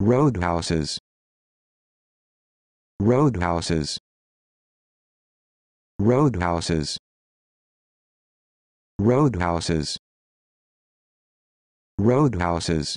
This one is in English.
roadhouses roadhouses roadhouses roadhouses roadhouses